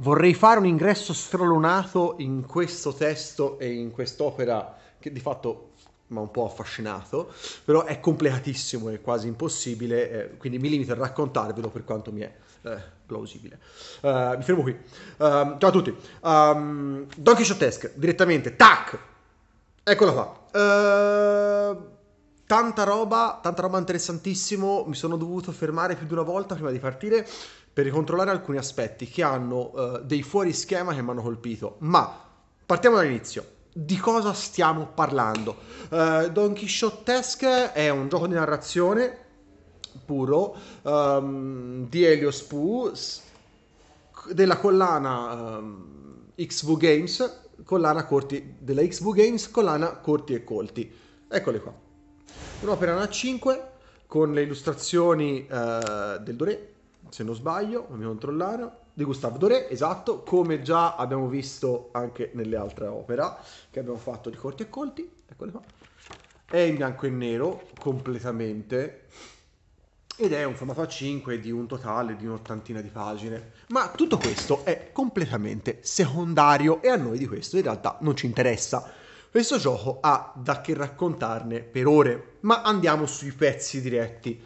Vorrei fare un ingresso stralunato in questo testo e in quest'opera che di fatto mi ha un po' affascinato, però è complicatissimo, è quasi impossibile, eh, quindi mi limito a raccontarvelo per quanto mi è eh, plausibile. Uh, mi fermo qui. Uh, ciao a tutti. Um, Don Quixotesque, direttamente, tac! Eccola qua. Uh, tanta roba, tanta roba interessantissimo, mi sono dovuto fermare più di una volta prima di partire per ricontrollare alcuni aspetti che hanno eh, dei fuori schema che mi hanno colpito. Ma partiamo dall'inizio. Di cosa stiamo parlando? Eh, Don Quixotesque è un gioco di narrazione puro um, di Helios Poo della collana um, ehm, XV Games, collana corti della XV Games, collana corti e colti. Eccole qua. Un'opera a 5 con le illustrazioni uh, del Doré se non sbaglio, fammi controllare, di Gustave Doré, esatto, come già abbiamo visto anche nelle altre opere che abbiamo fatto di corti e colti, eccole qua, è in bianco e nero completamente ed è un formato A5 di un totale di un'ottantina di pagine, ma tutto questo è completamente secondario e a noi di questo in realtà non ci interessa. Questo gioco ha da che raccontarne per ore, ma andiamo sui pezzi diretti.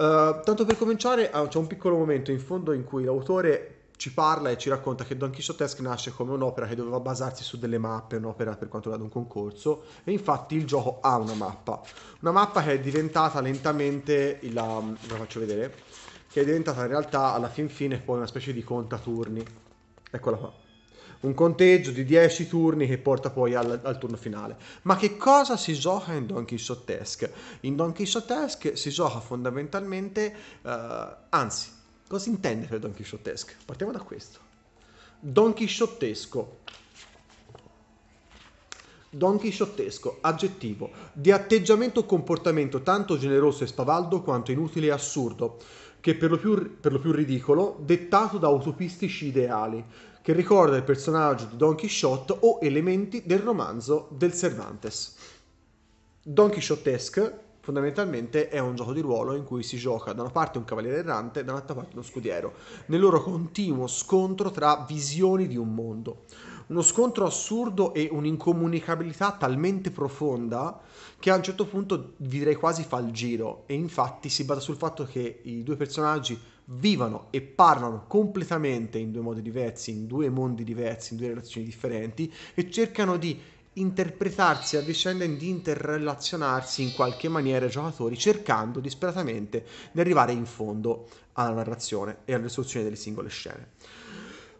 Eh, tanto per cominciare, ah, c'è un piccolo momento in fondo in cui l'autore ci parla e ci racconta che Don Quixotesque nasce come un'opera che doveva basarsi su delle mappe, un'opera per quanto riguarda un concorso, e infatti il gioco ha una mappa, una mappa che è diventata lentamente, la, la faccio vedere, che è diventata in realtà alla fin fine poi una specie di contaturni, eccola qua un conteggio di 10 turni che porta poi al, al turno finale. Ma che cosa si gioca in Don Quixote Task? In Don Quixote Task si gioca fondamentalmente, uh, anzi, cosa si intende per Don Quixote Task? Partiamo da questo. Donkey Shottesco. Don Chisciottesco, aggettivo, di atteggiamento o comportamento tanto generoso e spavaldo quanto inutile e assurdo, che per lo più, per lo più ridicolo, dettato da utopistici ideali, che ricorda il personaggio di Don Quixote o elementi del romanzo del Cervantes. Don Quixotesque fondamentalmente è un gioco di ruolo in cui si gioca da una parte un cavaliere errante, e dall'altra parte uno scudiero, nel loro continuo scontro tra visioni di un mondo. Uno scontro assurdo e un'incomunicabilità talmente profonda che a un certo punto vi direi quasi fa il giro e infatti si basa sul fatto che i due personaggi vivano e parlano completamente in due modi diversi, in due mondi diversi, in due relazioni differenti e cercano di interpretarsi a vicenda e di interrelazionarsi in qualche maniera i giocatori cercando disperatamente di arrivare in fondo alla narrazione e alla risoluzione delle singole scene.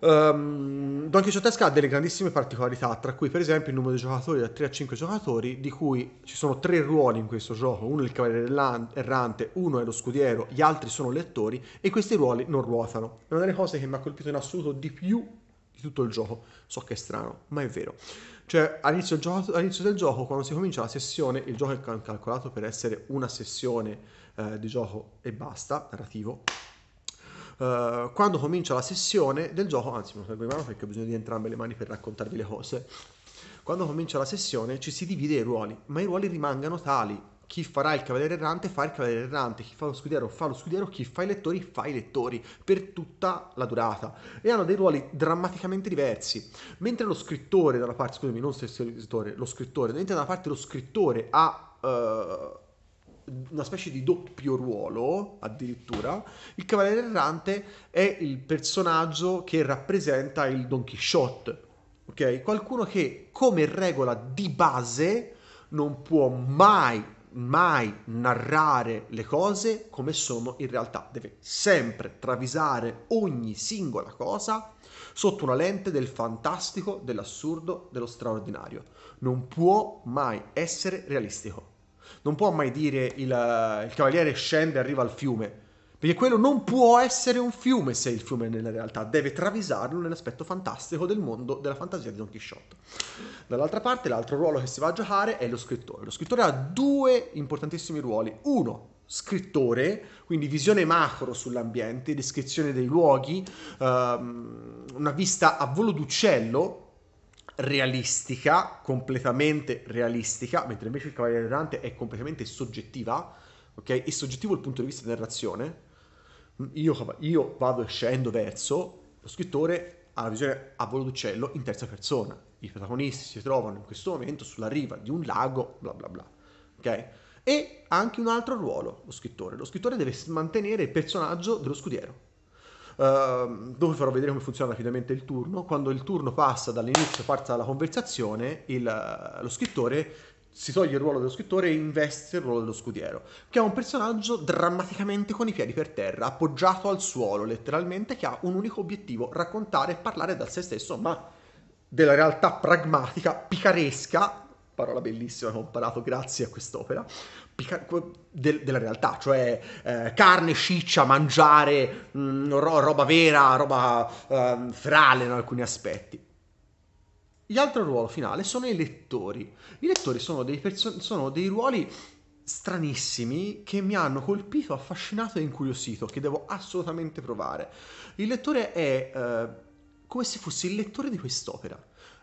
Um, Don Quixotesca ha delle grandissime particolarità, tra cui per esempio il numero di giocatori da 3 a 5 giocatori, di cui ci sono tre ruoli in questo gioco, uno è il cavaliere errante, uno è lo scudiero, gli altri sono lettori e questi ruoli non ruotano. È una delle cose che mi ha colpito in assoluto di più di tutto il gioco. So che è strano, ma è vero. Cioè, all'inizio del gioco, all'inizio del gioco quando si comincia la sessione, il gioco è calcolato per essere una sessione eh, di gioco e basta, narrativo, eh, quando comincia la sessione del gioco, anzi mi salgo in mano perché ho bisogno di entrambe le mani per raccontarvi le cose, quando comincia la sessione ci si divide i ruoli, ma i ruoli rimangono tali. Chi farà il cavaliere errante fa il cavaliere errante, chi fa lo scudiero fa lo scudiero, chi fa i lettori fa i lettori per tutta la durata. E hanno dei ruoli drammaticamente diversi. Mentre lo scrittore dalla parte, scusami, non lo scrittore, lo scrittore, mentre da una parte lo scrittore ha... Uh, una specie di doppio ruolo, addirittura, il Cavaliere Errante è il personaggio che rappresenta il Don Quixote, ok? Qualcuno che come regola di base non può mai, mai narrare le cose come sono in realtà, deve sempre travisare ogni singola cosa sotto una lente del fantastico, dell'assurdo, dello straordinario. Non può mai essere realistico. Non può mai dire il, eh, il cavaliere scende e arriva al fiume. Perché quello non può essere un fiume se il fiume è nella realtà, deve travisarlo nell'aspetto fantastico del mondo della fantasia di Don Quixote. Dall'altra parte, l'altro ruolo che si va a giocare è lo scrittore. Lo scrittore ha due importantissimi ruoli. Uno, scrittore, quindi visione macro sull'ambiente, descrizione dei luoghi, um, una vista a volo d'uccello realistica, completamente realistica, mentre invece il Cavaliere Errante è completamente soggettiva, ok? E soggettivo dal punto di vista della narrazione. Io, io vado e scendo verso, lo scrittore ha la visione a volo d'uccello in terza persona. I protagonisti si trovano in questo momento sulla riva di un lago, bla bla bla, ok? E anche un altro ruolo, lo scrittore. Lo scrittore deve mantenere il personaggio dello scudiero Uh, ehm, dove farò vedere come funziona rapidamente il turno. Quando il turno passa dall'inizio, parte dalla conversazione, il, eh, lo scrittore si toglie il ruolo dello scrittore e investe il ruolo dello scudiero, che è un personaggio drammaticamente con i piedi per terra, appoggiato al suolo letteralmente, che ha un unico obiettivo, raccontare e parlare da se stesso, ma della realtà pragmatica, picaresca, parola bellissima che ho imparato grazie a quest'opera, Pica- del, della realtà, cioè eh, carne, sciccia, mangiare, mh, mm, ro- roba vera, roba eh, frale in alcuni aspetti. L'altro ruolo finale sono i lettori. I lettori sono dei, perso- sono dei ruoli stranissimi che mi hanno colpito, affascinato e incuriosito, che devo assolutamente provare. Il lettore è eh, come se fosse il lettore di quest'opera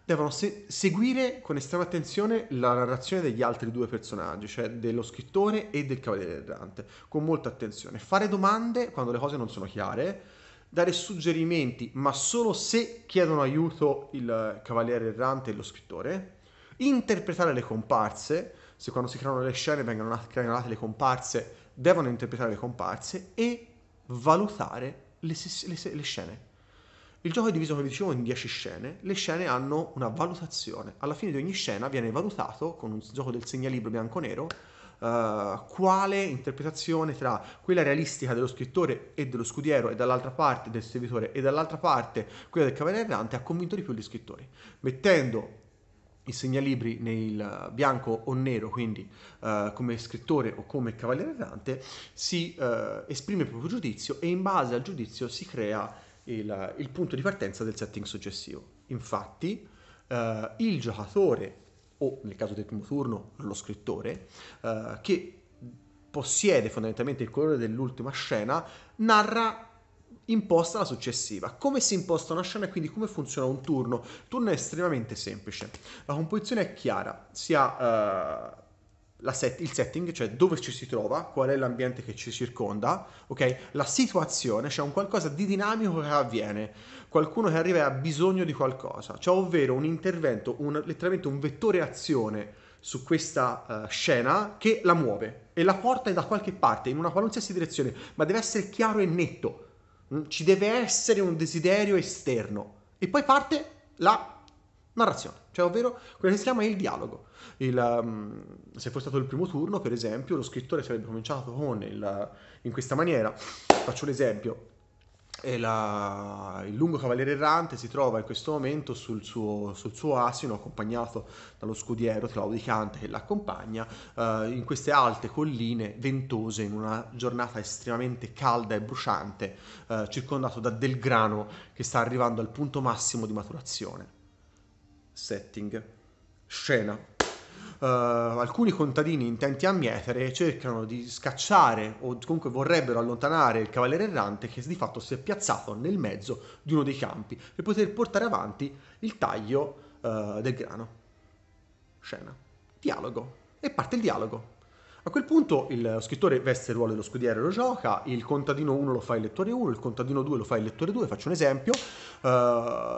devono se- seguire con estrema attenzione la narrazione degli altri due personaggi, cioè dello scrittore e del cavaliere errante, con molta attenzione. Fare domande quando le cose non sono chiare, dare suggerimenti, ma solo se chiedono aiuto il cavaliere errante e lo scrittore, interpretare le comparse, se quando si creano le scene vengono create le comparse, devono interpretare le comparse e valutare le, le, le scene il gioco è diviso, come dicevo, in 10 scene. Le scene hanno una valutazione. Alla fine di ogni scena viene valutato, con un gioco del segnalibro bianco-nero, Uh, quale interpretazione tra quella realistica dello scrittore e dello scudiero e dall'altra parte del servitore e dall'altra parte quella del cavaliere errante ha convinto di più gli scrittori, mettendo i segnalibri nel bianco o nero, quindi uh, come scrittore o come cavaliere errante, si uh, esprime il proprio giudizio e in base al giudizio si crea il, il punto di partenza del setting successivo. Infatti, eh, il giocatore, o nel caso del primo turno, lo scrittore, eh, che possiede fondamentalmente il colore dell'ultima scena, narra imposta la successiva. Come si imposta una scena e quindi come funziona un turno? Il turno è estremamente semplice. La composizione è chiara, si ha... Eh, set, il setting, cioè dove ci si trova, qual è l'ambiente che ci circonda, ok? La situazione, cioè un qualcosa di dinamico che avviene, qualcuno che arriva e ha bisogno di qualcosa, cioè ovvero un intervento, un, letteralmente un vettore azione su questa uh, scena che la muove e la porta da qualche parte, in una qualsiasi direzione, ma deve essere chiaro e netto, mm, ci deve essere un desiderio esterno e poi parte la narrazione. Cioè, ovvero, quello che si chiama il dialogo. Il, um, se fosse stato il primo turno, per esempio, lo scrittore sarebbe cominciato con il, in questa maniera. Faccio l'esempio. La, il lungo cavaliere errante si trova in questo momento sul suo, sul suo asino accompagnato dallo scudiero claudicante che l'accompagna eh, in queste alte colline ventose in una giornata estremamente calda e bruciante eh, circondato da del grano che sta arrivando al punto massimo di maturazione setting, scena. Uh, alcuni contadini intenti a mietere cercano di scacciare o comunque vorrebbero allontanare il cavaliere errante che di fatto si è piazzato nel mezzo di uno dei campi per poter portare avanti il taglio uh, del grano. Scena. Dialogo. E parte il dialogo. A quel punto il scrittore veste il ruolo dello scudiere e lo gioca, il contadino 1 lo fa il lettore 1, il contadino 2 lo fa il lettore 2, faccio un esempio, uh,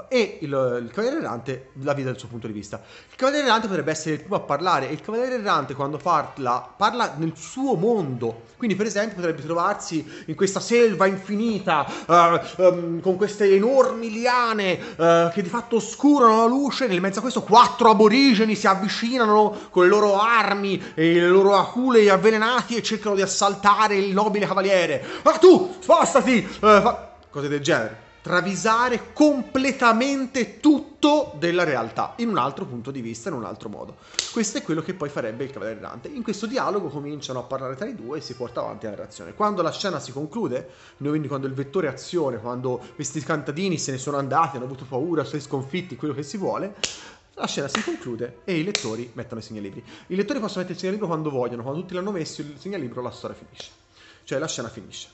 e il, il cavaliere errante la vede dal suo punto di vista. Il cavaliere errante potrebbe essere il primo a parlare e il cavaliere errante quando parla parla nel suo mondo, quindi per esempio potrebbe trovarsi in questa selva infinita uh, um, con queste enormi liane uh, che di fatto oscurano la luce, nel mezzo a questo quattro aborigeni si avvicinano con le loro armi e le loro acule tavole avvelenati e cercano di assaltare il nobile cavaliere. Ah tu, spostati! Eh, fa... Cose del genere. Travisare completamente tutto della realtà in un altro punto di vista, in un altro modo. Questo è quello che poi farebbe il Cavaliere Errante. In questo dialogo cominciano a parlare tra i due e si porta avanti la narrazione. Quando la scena si conclude, quindi quando il vettore azione, quando questi cantadini se ne sono andati, hanno avuto paura, sono sconfitti, quello che si vuole, la scena si conclude e i lettori mettono i segnalibri. I lettori possono mettere il segnalibro quando vogliono, quando tutti l'hanno messo il segnalibro la storia finisce, cioè la scena finisce.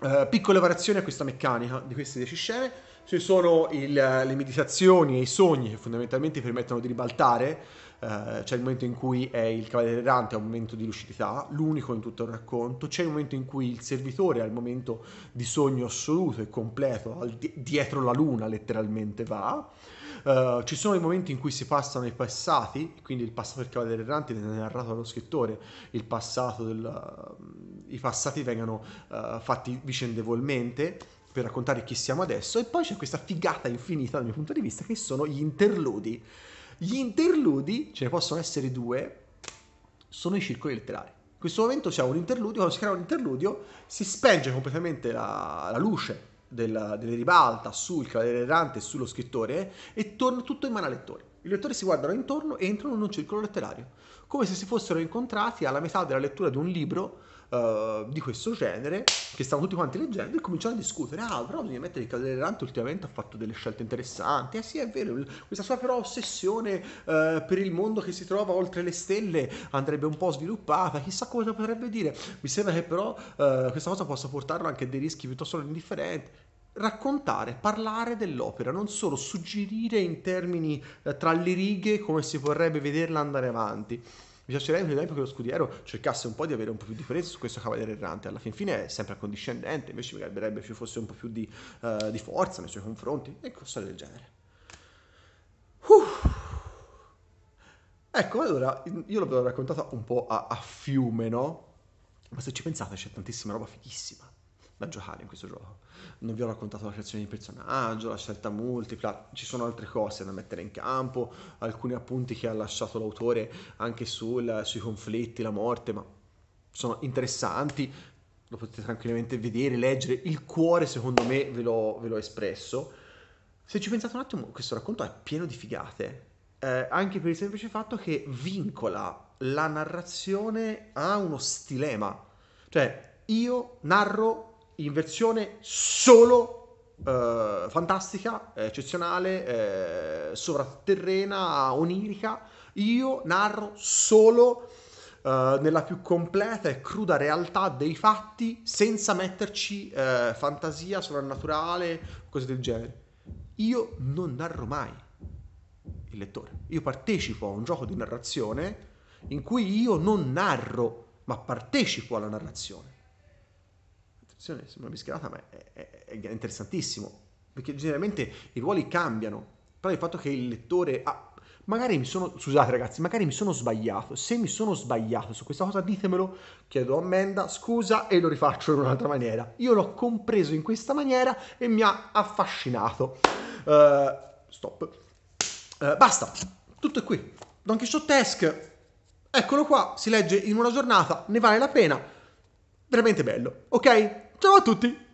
Uh, piccole variazioni a questa meccanica di queste 10 scene, ci sono il, le meditazioni e i sogni che fondamentalmente permettono di ribaltare, uh, c'è il momento in cui è il cavaliere errante, ha un momento di lucidità, l'unico in tutto il racconto, c'è il momento in cui il servitore ha il momento di sogno assoluto e completo, di- dietro la luna letteralmente va, eh, ci sono i momenti in cui si passano i passati, quindi il passato del Cavaliere Errante viene narrato dallo scrittore, il passato del, uh, i passati vengono uh, eh, fatti vicendevolmente per raccontare chi siamo adesso e poi c'è questa figata infinita dal mio punto di vista che sono gli interludi. Gli interludi, ce ne possono essere due, sono i circoli letterari. In questo momento c'è un interludio, quando si crea un interludio si spenge completamente la, la luce della, delle ribalta sul cavaliere errante e sullo scrittore e torna tutto in mano al lettore. I lettori si guardano intorno e entrano in un circolo letterario, come se si fossero incontrati alla metà della lettura di un libro eh, di questo genere che stavano tutti quanti leggendo e cominciano a discutere. Ah, però bisogna mettere che Cadellerante ultimamente ha fatto delle scelte interessanti. Eh sì, è vero, questa sua però ossessione uh, per il mondo che si trova oltre le stelle andrebbe un po' sviluppata. Chissà cosa potrebbe dire. Mi sembra che però uh, questa cosa possa portarlo anche a dei rischi piuttosto indifferenti raccontare, parlare dell'opera, non solo suggerire in termini eh, tra le righe come si vorrebbe vederla andare avanti. Mi piacerebbe per esempio che lo scudiero cercasse un po' di avere un po' più di presenza su questo cavaliere errante, alla fin fine è sempre accondiscendente, invece mi piacerebbe più fosse un po' più di, uh, di forza nei suoi confronti e cose ecco, del genere. Uh. Ecco, allora, io l'ho raccontata un po' a, a fiume, no? Ma se ci pensate c'è tantissima roba fighissima da giocare in questo gioco. Non vi ho raccontato la creazione di personaggio, la scelta multipla, ci sono altre cose da mettere in campo, alcuni appunti che ha lasciato l'autore anche sul, sui conflitti, la morte, ma sono interessanti, lo potete tranquillamente vedere, leggere, il cuore secondo me ve l'ho, ve l'ho espresso. Se ci pensate un attimo, questo racconto è pieno di figate, eh, anche per il semplice fatto che vincola la narrazione a uno stilema. Cioè, io narro in versione solo eh, fantastica, eccezionale, eh, sovraterrena, onirica. Io narro solo eh, nella più completa e cruda realtà dei fatti senza metterci eh, fantasia sovrannaturale, cose del genere. Io non narro mai il lettore. Io partecipo a un gioco di narrazione in cui io non narro, ma partecipo alla narrazione posizione sembra mischiata, ma è, è, è interessantissimo, perché generalmente i ruoli cambiano, però il fatto che il lettore... Ah, magari mi sono... scusate ragazzi, magari mi sono sbagliato, se mi sono sbagliato su questa cosa ditemelo, chiedo ammenda, scusa e lo rifaccio in un'altra maniera. Io l'ho compreso in questa maniera e mi ha affascinato. Uh, stop. Uh, basta, tutto è qui. Don Quixotesque, eccolo qua, si legge in una giornata, ne vale la pena veramente bello. Ok? Ciao a tutti!